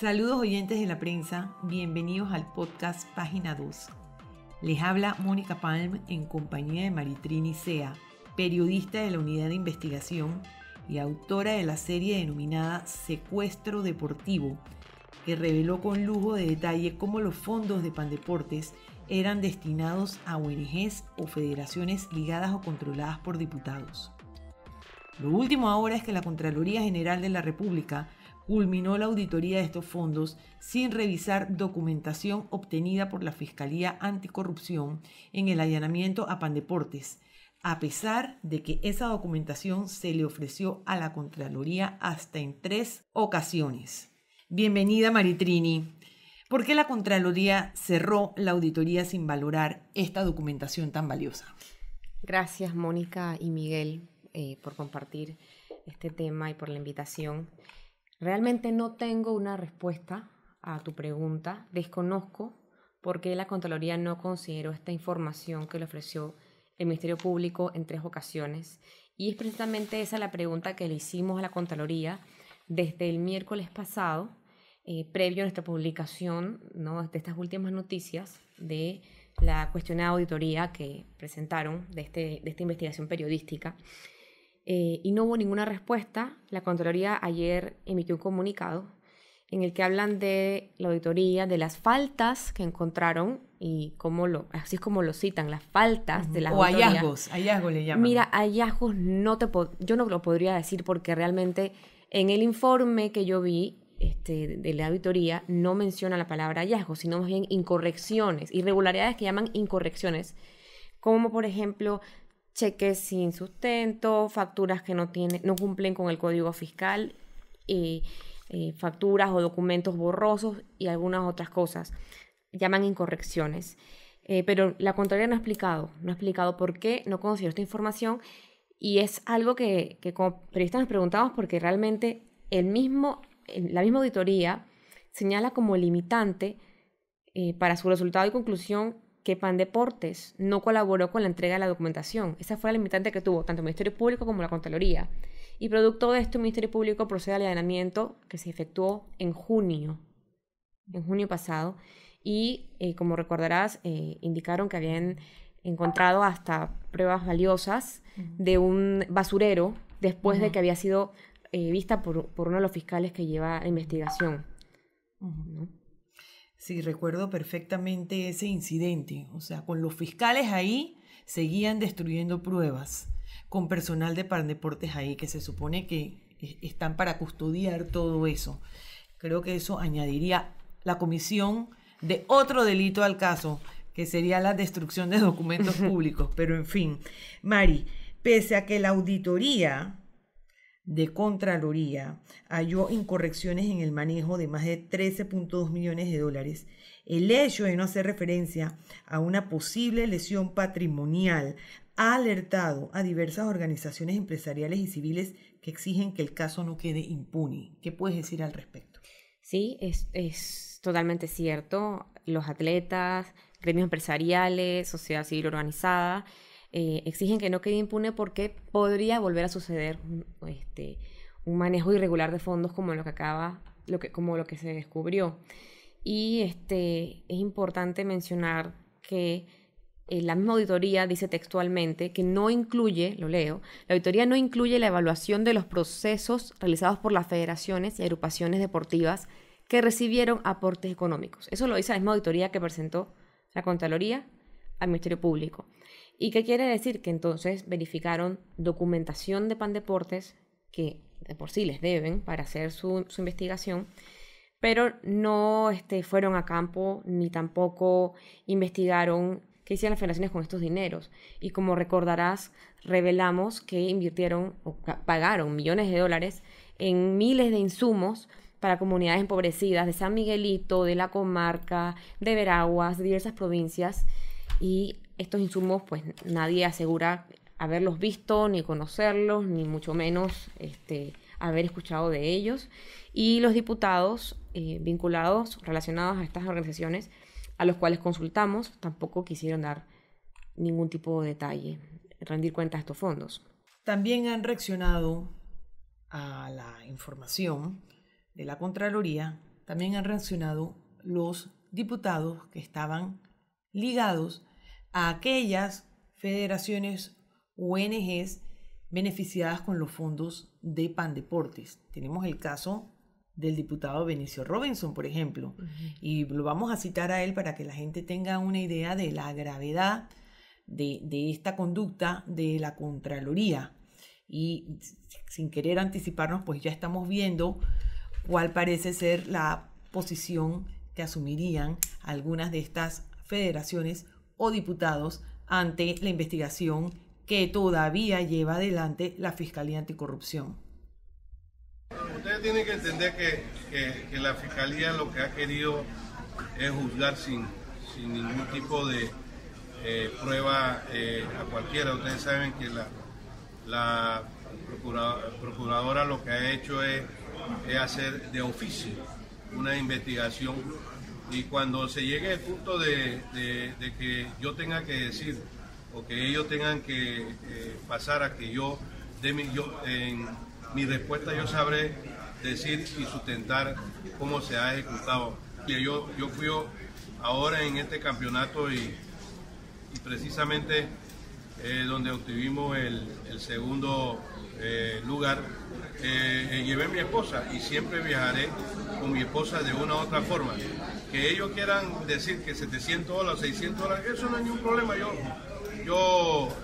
Saludos oyentes de la prensa, bienvenidos al podcast Página 2. Les habla Mónica Palm en compañía de Maritrini Sea, periodista de la Unidad de Investigación y autora de la serie denominada Secuestro Deportivo, que reveló con lujo de detalle cómo los fondos de Pandeportes eran destinados a ONGs o federaciones ligadas o controladas por diputados. Lo último ahora es que la Contraloría General de la República culminó la auditoría de estos fondos sin revisar documentación obtenida por la Fiscalía Anticorrupción en el allanamiento a Pandeportes, a pesar de que esa documentación se le ofreció a la Contraloría hasta en tres ocasiones. Bienvenida Maritrini. ¿Por qué la Contraloría cerró la auditoría sin valorar esta documentación tan valiosa? Gracias Mónica y Miguel eh, por compartir este tema y por la invitación. Realmente no tengo una respuesta a tu pregunta. Desconozco por qué la Contraloría no consideró esta información que le ofreció el Ministerio Público en tres ocasiones. Y es precisamente esa la pregunta que le hicimos a la Contraloría desde el miércoles pasado, eh, previo a nuestra publicación de estas últimas noticias de la cuestionada auditoría que presentaron de, este, de esta investigación periodística. Eh, y no hubo ninguna respuesta. La Contraloría ayer emitió un comunicado en el que hablan de la auditoría, de las faltas que encontraron y cómo lo, así es como lo citan, las faltas de las O hallazgos, hallazgos le llaman. Mira, hallazgos no te yo no lo podría decir porque realmente en el informe que yo vi este, de la auditoría no menciona la palabra hallazgos, sino más bien incorrecciones, irregularidades que llaman incorrecciones, como por ejemplo cheques sin sustento, facturas que no, tienen, no cumplen con el código fiscal, facturas o documentos borrosos y algunas otras cosas. Llaman incorrecciones. Eh, pero la contraria no ha explicado, no ha explicado por qué no consideró esta información y es algo que, como periodistas nos preguntamos porque realmente el mismo, la misma auditoría señala como limitante eh, para su resultado y conclusión PAN Deportes no colaboró con la entrega de la documentación. Esa fue la limitante que tuvo tanto el Ministerio Público como la Contraloría. Y producto de esto, el Ministerio Público procede al allanamiento que se efectuó en junio, en junio pasado. Y eh, como recordarás, eh, indicaron que habían encontrado hasta pruebas valiosas de un basurero después de que había sido eh, vista por, uno de los fiscales que lleva la investigación. Sí, recuerdo perfectamente ese incidente. O sea, con los fiscales ahí seguían destruyendo pruebas, con personal de Pandeportes ahí que se supone que están para custodiar todo eso. Creo que eso añadiría la comisión de otro delito al caso, que sería la destrucción de documentos públicos. Pero en fin, Mari, pese a que la auditoría de Contraloría halló incorrecciones en el manejo de más de 13.2 millones de dólares. El hecho de no hacer referencia a una posible lesión patrimonial ha alertado a diversas organizaciones empresariales y civiles que exigen que el caso no quede impune. ¿Qué puedes decir al respecto? Sí, es, es totalmente cierto. Los atletas, gremios empresariales, sociedad civil organizada, eh, exigen que no quede impune porque podría volver a suceder un, este, manejo irregular de fondos como lo que acaba, lo que, como lo que se descubrió. Y este, es importante mencionar que eh, la misma auditoría dice textualmente que no incluye, lo leo, la auditoría no incluye la evaluación de los procesos realizados por las federaciones y agrupaciones deportivas que recibieron aportes económicos. Eso lo dice la misma auditoría que presentó la Contraloría al Ministerio Público. ¿Y qué quiere decir? Que entonces verificaron documentación de Pandeportes, que de por sí les deben para hacer su, su investigación, pero no este, fueron a campo ni tampoco investigaron qué hicieron las federaciones con estos dineros. Y como recordarás, revelamos que invirtieron o pagaron millones de dólares en miles de insumos para comunidades empobrecidas de San Miguelito, de la comarca, de Veraguas, de diversas provincias, y estos insumos pues nadie asegura haberlos visto, ni conocerlos, ni mucho menos este, haber escuchado de ellos. Y los diputados eh, vinculados, relacionados a estas organizaciones, a los cuales consultamos, tampoco quisieron dar ningún tipo de detalle, rendir cuenta de estos fondos. También han reaccionado a la información de la Contraloría, también han reaccionado los diputados que estaban ligados a aquellas federaciones ONGs beneficiadas con los fondos de Pandeportes. Tenemos el caso del diputado Benicio Robinson, por ejemplo, y lo vamos a citar a él para que la gente tenga una idea de la gravedad de, de esta conducta de la Contraloría. Y sin querer anticiparnos, pues ya estamos viendo cuál parece ser la posición que asumirían algunas de estas federaciones o diputados ante la investigación que todavía lleva adelante la Fiscalía Anticorrupción. Ustedes tienen que entender que, la Fiscalía lo que ha querido es juzgar sin, sin ningún tipo de eh, prueba eh, a cualquiera. Ustedes saben que la, la procuradora, lo que ha hecho es, es hacer de oficio una investigación y cuando se llegue el punto de, que yo tenga que decir o que ellos tengan que eh, pasar a que yo dé mi, yo, en mi respuesta yo sabré decir y sustentar cómo se ha ejecutado. Yo, yo fui ahora en este campeonato y precisamente eh, donde obtuvimos el, segundo eh, lugar. Eh, llevé a mi esposa y siempre viajaré con mi esposa de una u otra forma. Que ellos quieran decir que 700 dólares, 600 dólares, eso no es ningún problema. Yo, yo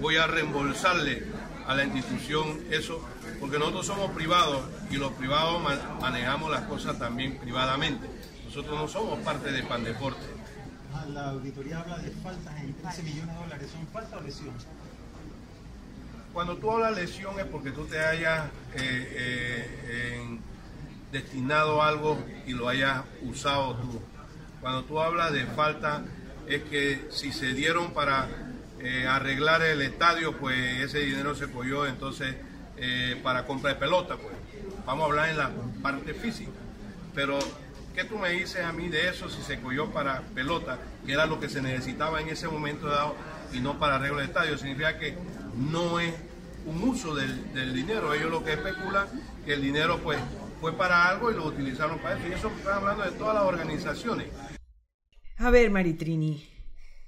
voy a reembolsarle a la institución eso, porque nosotros somos privados y los privados manejamos las cosas también privadamente. Nosotros no somos parte de Pandeporte la, auditoría habla de faltas en 13 millones de dólares. ¿Son falta o lesión? Cuando tú hablas lesión es porque tú te hayas eh, eh, destinado algo y lo hayas usado tú. Cuando tú hablas de falta es que si se dieron para eh, arreglar el estadio, pues ese dinero se cogió entonces para compra de pelota. Pues. Vamos a hablar en la parte física. Pero ¿Qué tú me dices a mí de eso si se cogió para pelota, que era lo que se necesitaba en ese momento dado y no para arreglo de estadio? Significa que no es un uso del, dinero. Ellos lo que especulan que el dinero pues fue para algo y lo utilizaron para eso. Y eso está hablando de todas las organizaciones. A ver, Maritrini,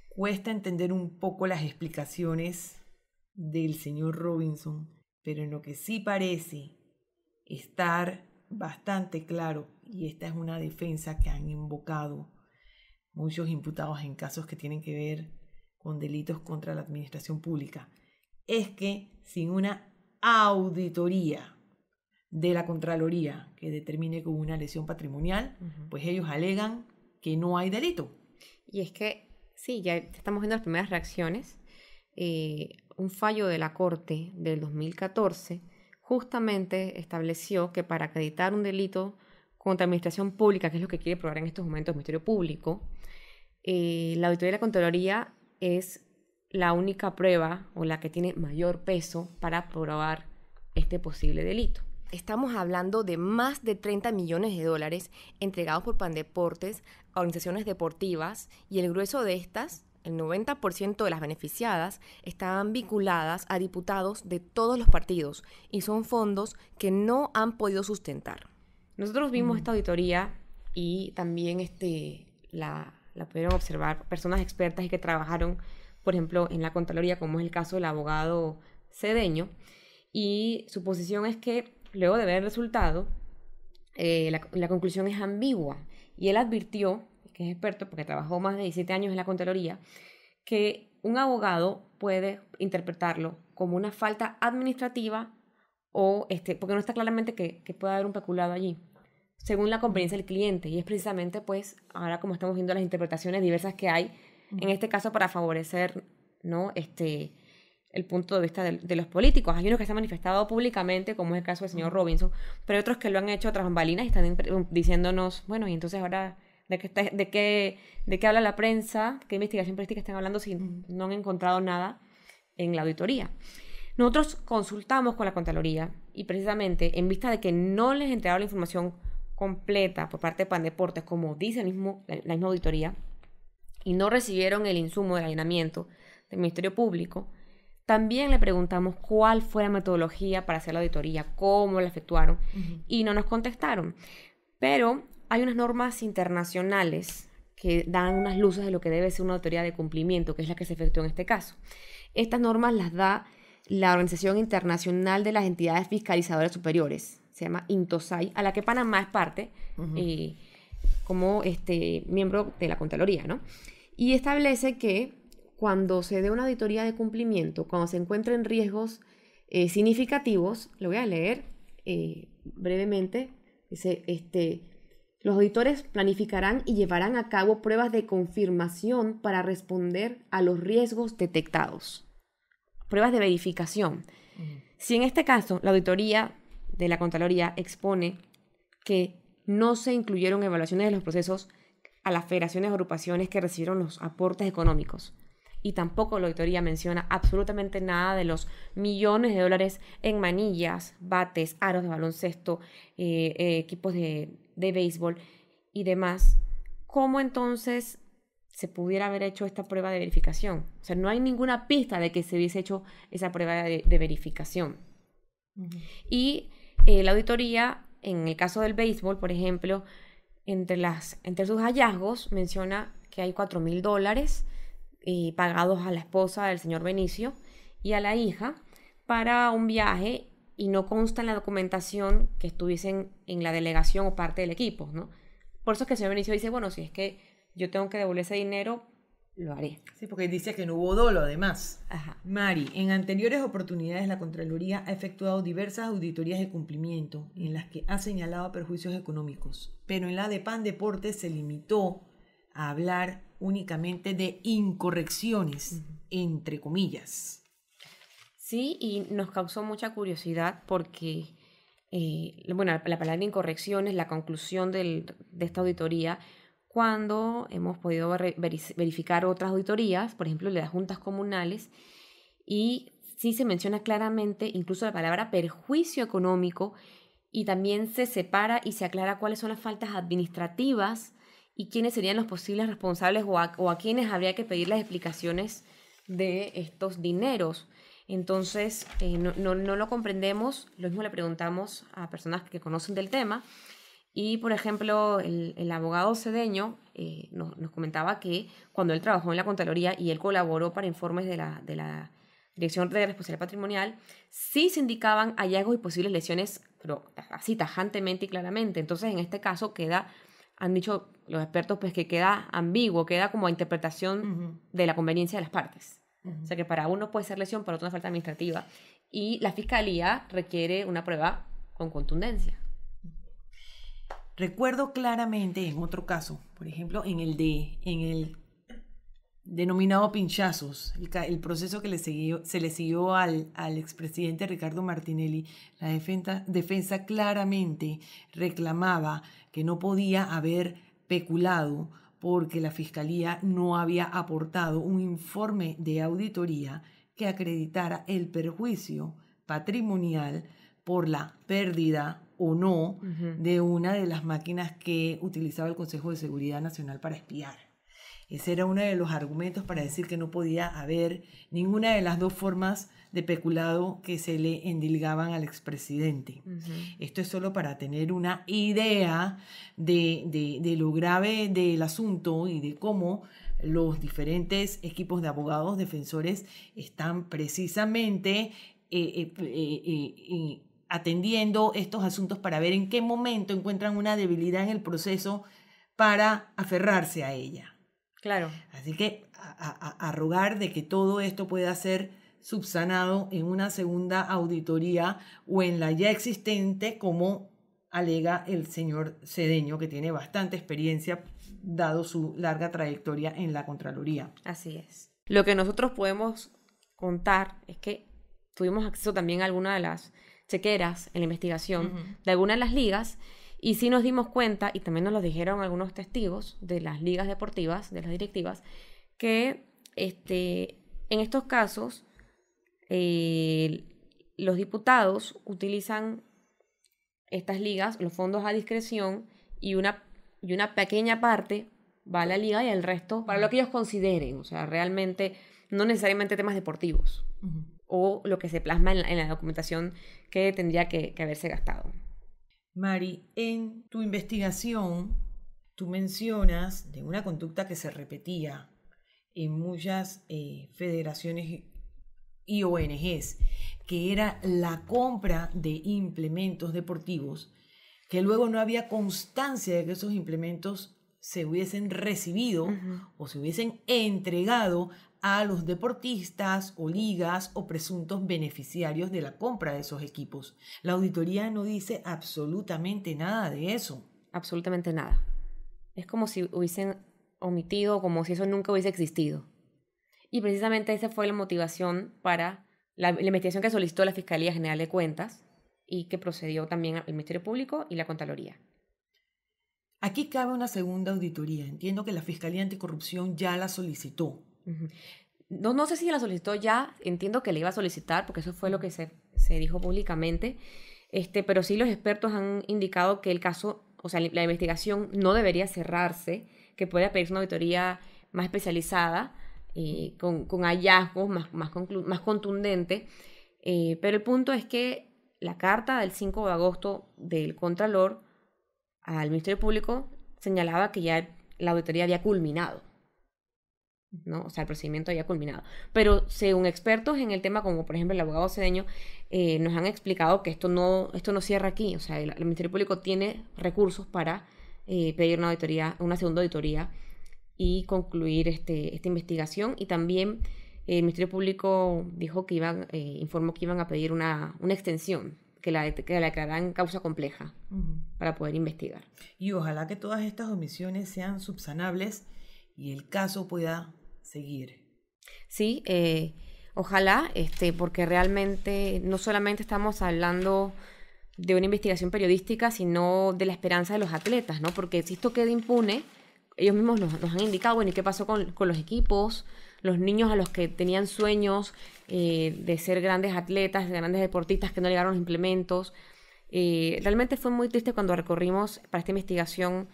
cuesta entender un poco las explicaciones del señor Robinson, pero en lo que sí parece estar bastante claro y esta es una defensa que han invocado muchos imputados en casos que tienen que ver con delitos contra la administración pública, es que sin una auditoría de la Contraloría que determine que hubo una lesión patrimonial, pues ellos alegan que no hay delito. Y es que, sí, ya estamos viendo las primeras reacciones. Eh, un fallo de la Corte del 2014 justamente estableció que para acreditar un delito contra Administración Pública, que es lo que quiere probar en estos momentos el Ministerio Público, eh, la auditoría de la Contraloría es la única prueba o la que tiene mayor peso para probar este posible delito. Estamos hablando de más de 30 millones de dólares entregados por Pandeportes a organizaciones deportivas y el grueso de estas, el 90% de las beneficiadas, estaban vinculadas a diputados de todos los partidos y son fondos que no han podido sustentar. Nosotros vimos esta auditoría y también este, la, pudieron observar personas expertas y que trabajaron, por ejemplo, en la Contraloría, como es el caso del abogado Cedeño. Y su posición es que, luego de ver el resultado, eh, la, la, conclusión es ambigua. Y él advirtió, que es experto porque trabajó más de 17 años en la Contraloría, que un abogado puede interpretarlo como una falta administrativa o este, porque no está claramente que, que pueda haber un peculado allí, según la conveniencia del cliente. Y es precisamente, pues, ahora como estamos viendo las interpretaciones diversas que hay, en este caso para favorecer, ¿no? Este, el punto de vista de, los políticos. Hay unos que se han manifestado públicamente, como es el caso del señor Robinson, pero otros que lo han hecho tras bambalinas y están um, diciéndonos, bueno, y entonces ahora, ¿de qué, de qué, de qué habla la prensa? ¿Qué investigación política están hablando si no han encontrado nada en la auditoría? Nosotros consultamos con la Contraloría y precisamente en vista de que no les entregaron la información completa por parte de Pandeportes, como dice mismo, la, misma auditoría, y no recibieron el insumo del allanamiento del Ministerio Público, también le preguntamos cuál fue la metodología para hacer la auditoría, cómo la efectuaron, y no nos contestaron. Pero hay unas normas internacionales que dan unas luces de lo que debe ser una auditoría de cumplimiento, que es la que se efectuó en este caso. Estas normas las da la Organización Internacional de las Entidades Fiscalizadoras Superiores, se llama INTOSAI, a la que Panamá es parte eh, como este, miembro de la Contraloría, ¿no? Y establece que cuando se dé una auditoría de cumplimiento, cuando se encuentren riesgos eh, significativos, lo voy a leer eh, brevemente, dice, este, los auditores planificarán y llevarán a cabo pruebas de confirmación para responder a los riesgos detectados pruebas de verificación. Si en este caso la auditoría de la Contraloría expone que no se incluyeron evaluaciones de los procesos a las federaciones o agrupaciones que recibieron los aportes económicos. Y tampoco la auditoría menciona absolutamente nada de los millones de dólares en manillas, bates, aros de baloncesto, eh, eh, equipos de, de béisbol y demás. ¿Cómo entonces se pudiera haber hecho esta prueba de verificación. O sea, no hay ninguna pista de que se hubiese hecho esa prueba de, verificación. Y eh, la auditoría, en el caso del béisbol, por ejemplo, entre, las, entre sus hallazgos menciona que hay 4 mil dólares eh, pagados a la esposa del señor Benicio y a la hija para un viaje y no consta en la documentación que estuviesen en la delegación o parte del equipo, ¿no? Por eso es que el señor Benicio dice, bueno, si es que yo tengo que devolver ese dinero, lo haré. Sí, porque dice que no hubo dolo, además. Ajá. Mari, en anteriores oportunidades la Contraloría ha efectuado diversas auditorías de cumplimiento en las que ha señalado perjuicios económicos, pero en la de Pan Deportes se limitó a hablar únicamente de incorrecciones, entre comillas. Sí, y nos causó mucha curiosidad porque, eh, bueno, la palabra incorrecciones, la conclusión de esta auditoría, cuando hemos podido verificar otras auditorías, por ejemplo, de las juntas comunales, y sí se menciona claramente incluso la palabra perjuicio económico y también se separa y se aclara cuáles son las faltas administrativas y quiénes serían los posibles responsables o a, quiénes quienes habría que pedir las explicaciones de estos dineros. Entonces, eh, no lo comprendemos, lo mismo le preguntamos a personas que conocen del tema y, por ejemplo, el, abogado cedeño eh, nos, comentaba que cuando él trabajó en la Contraloría y él colaboró para informes de la, de la Dirección de Responsabilidad Patrimonial, sí se indicaban hallazgos y posibles lesiones, pero así tajantemente y claramente. Entonces, en este caso queda, han dicho los expertos, pues que queda ambiguo, queda como interpretación de la conveniencia de las partes. O sea que para uno puede ser lesión, para otro una falta administrativa. Y la fiscalía requiere una prueba con contundencia. Recuerdo claramente en otro caso, por ejemplo, en el de, en el denominado pinchazos, el, proceso que se le siguió al, expresidente Ricardo Martinelli, la defensa claramente reclamaba que no podía haber peculado porque la Fiscalía no había aportado un informe de auditoría que acreditara el perjuicio patrimonial por la pérdida o no de una de las máquinas que utilizaba el Consejo de Seguridad Nacional para espiar. Ese era uno de los argumentos para decir que no podía haber ninguna de las dos formas de peculado que se le endilgaban al expresidente. Esto es solo para tener una idea de, lo grave del asunto y de cómo los diferentes equipos de abogados defensores están precisamente eh, eh, eh, atendiendo estos asuntos para ver en qué momento encuentran una debilidad en el proceso para aferrarse a ella. Claro. Así que a, rogar de que todo esto pueda ser subsanado en una segunda auditoría o en la ya existente, como alega el señor Cedeño, que tiene bastante experiencia dado su larga trayectoria en la Contraloría. Así es. Lo que nosotros podemos contar es que tuvimos acceso también a alguna de las chequeras en la investigación de algunas de las ligas y sí nos dimos cuenta, y también nos lo dijeron algunos testigos de las ligas deportivas, de las directivas, que este, en estos casos eh, los diputados utilizan estas ligas, los fondos a discreción y una, y una pequeña parte va a la liga y el resto para lo que ellos consideren, o sea, realmente no necesariamente temas deportivos o lo que se plasma en la, documentación que tendría que, haberse gastado. Mari, en tu investigación tú mencionas de una conducta que se repetía en muchas eh, federaciones y ONGs, que era la compra de implementos deportivos, que luego no había constancia de que esos implementos se hubiesen recibido o se hubiesen entregado a los deportistas o ligas o presuntos beneficiarios de la compra de esos equipos. La auditoría no dice absolutamente nada de eso. Absolutamente nada. Es como si hubiesen omitido, como si eso nunca hubiese existido. Y precisamente esa fue la motivación para la, la investigación que solicitó la Fiscalía General de Cuentas y que procedió también al Ministerio Público y la Contraloría. Aquí cabe una segunda auditoría. Entiendo que la Fiscalía Anticorrupción ya la solicitó. No, no sé si la solicitó ya, entiendo que la iba a solicitar, porque eso fue lo que se, dijo públicamente, este, pero sí los expertos han indicado que el caso, o sea, la investigación no debería cerrarse, que puede pedirse una auditoría más especializada, eh, con, hallazgos más, más, contundentes, eh, pero el punto es que la carta del 5 de agosto del Contralor al Ministerio Público señalaba que ya la auditoría había culminado. ¿no? O sea, el procedimiento había culminado. Pero según expertos en el tema, como por ejemplo el abogado Cedeño, eh, nos han explicado que esto no, esto no cierra aquí. O sea, el, Ministerio Público tiene recursos para eh, pedir una auditoría, una segunda auditoría y concluir este, esta investigación. Y también el Ministerio Público dijo que iban, eh, informó que iban a pedir una, una extensión que la, que causa compleja para poder investigar. Y ojalá que todas estas omisiones sean subsanables y el caso pueda seguir. Sí, eh, ojalá, este, porque realmente no solamente estamos hablando de una investigación periodística, sino de la esperanza de los atletas, ¿no? Porque si esto queda impune, ellos mismos nos, han indicado, bueno, ¿y qué pasó con, con los equipos? los niños a los que tenían sueños eh, de ser grandes atletas, de grandes deportistas que no llegaron los implementos. Eh, realmente fue muy triste cuando recorrimos para esta investigación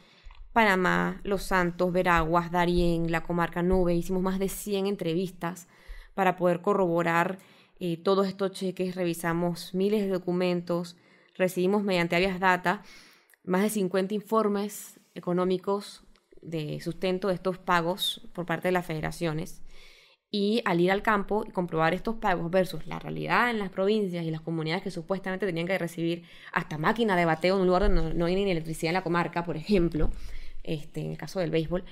Panamá, Los Santos, Veraguas, Darién, la comarca Nube. Hicimos más de 100 entrevistas para poder corroborar eh, todos estos cheques, revisamos miles de documentos, recibimos mediante Avias Data más de 50 informes económicos de sustento de estos pagos por parte de las federaciones. Y al ir al campo y comprobar estos pagos versus la realidad en las provincias y las comunidades que supuestamente tenían que recibir hasta máquina de bateo en un lugar donde no, hay ni electricidad en la comarca, por ejemplo, este, en el caso del béisbol,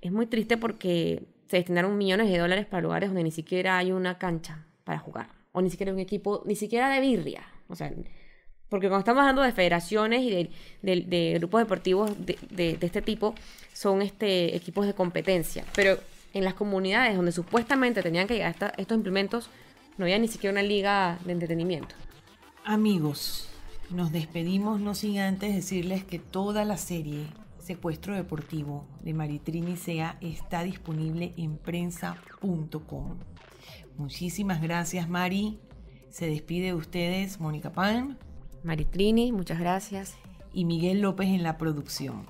es muy triste porque se destinaron millones de dólares para lugares donde ni siquiera hay una cancha para jugar, o ni siquiera un equipo, ni siquiera de birria. O sea, porque cuando estamos hablando de federaciones y de, grupos deportivos de, este tipo, son este, equipos de competencia. Pero en las comunidades donde supuestamente tenían que llegar estos implementos, no había ni siquiera una liga de entretenimiento. Amigos, nos despedimos no sin antes decirles que toda la serie Secuestro Deportivo de Maritrini Sea está disponible en prensa.com. Muchísimas gracias, Mari. Se despide de ustedes Mónica Pan. Maritrini, muchas gracias. Y Miguel López en la producción.